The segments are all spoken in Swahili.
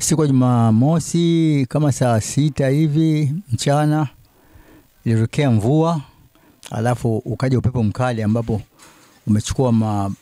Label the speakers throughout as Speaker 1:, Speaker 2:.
Speaker 1: siku ya Jumamosi kama saa sita hivi mchana ilitokea mvua, alafu ukaja upepo mkali ambapo umechukua ma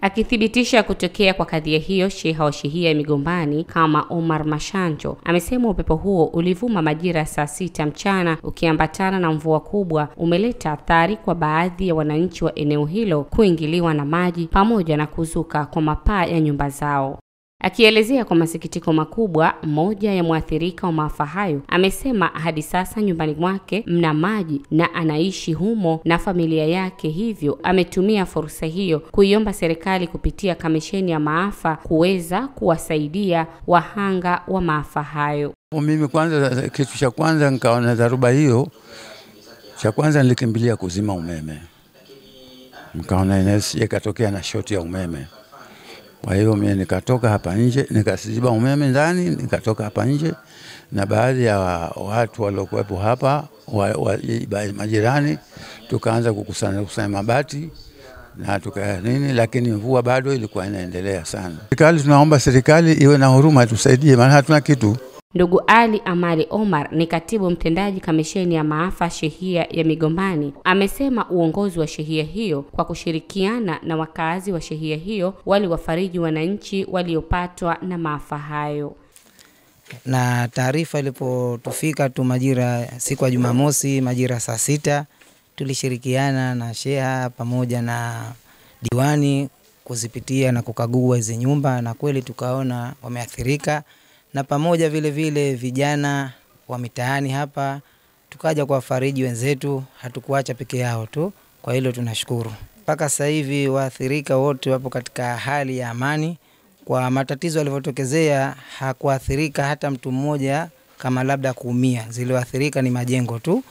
Speaker 2: Akithibitisha kutokea kwa kadhia hiyo, sheha wa shehia ya Migombani kama Omar Mashanjo amesema upepo huo ulivuma majira ya saa sita mchana ukiambatana na mvua kubwa, umeleta athari kwa baadhi ya wananchi wa eneo hilo kuingiliwa na maji pamoja na kuzuka kwa mapaa ya nyumba zao. Akielezea kwa masikitiko makubwa, mmoja ya mwathirika wa maafa hayo amesema hadi sasa nyumbani mwake mna maji na anaishi humo na familia yake, hivyo ametumia fursa hiyo kuiomba serikali kupitia kamisheni ya maafa kuweza kuwasaidia wahanga wa maafa hayo.
Speaker 1: Mimi kwanza, kitu cha kwanza nikaona dharuba hiyo, cha kwanza nilikimbilia kuzima umeme, nikaona inaweza ikatokea na shoti ya umeme kwa hiyo mimi nikatoka hapa nje, nikasiziba umeme ndani, nikatoka hapa nje, na baadhi ya watu waliokuwepo hapa wa, wa, majirani, tukaanza kukusanya kusanya mabati na tuka nini, lakini mvua bado ilikuwa inaendelea sana. Serikali, tunaomba serikali iwe na huruma, tusaidie, maana hatuna kitu.
Speaker 2: Ndugu Ali Amali Omar ni katibu mtendaji kamisheni ya maafa shehia ya Migombani, amesema uongozi wa shehia hiyo kwa kushirikiana na wakazi wa shehia hiyo waliwafariji wananchi waliopatwa na maafa hayo.
Speaker 3: Na taarifa ilipotufika tu majira siku ya Jumamosi majira saa sita, tulishirikiana na sheha pamoja na diwani kuzipitia na kukagua hizi nyumba, na kweli tukaona wameathirika na pamoja vile vile vijana wa mitaani hapa, tukaja kuwafariji wenzetu, hatukuacha peke yao tu. Kwa hilo tunashukuru. Mpaka sasa hivi waathirika wote wapo katika hali ya amani. Kwa matatizo yalivyotokezea, hakuathirika hata mtu mmoja kama labda kuumia. zilioathirika ni majengo tu.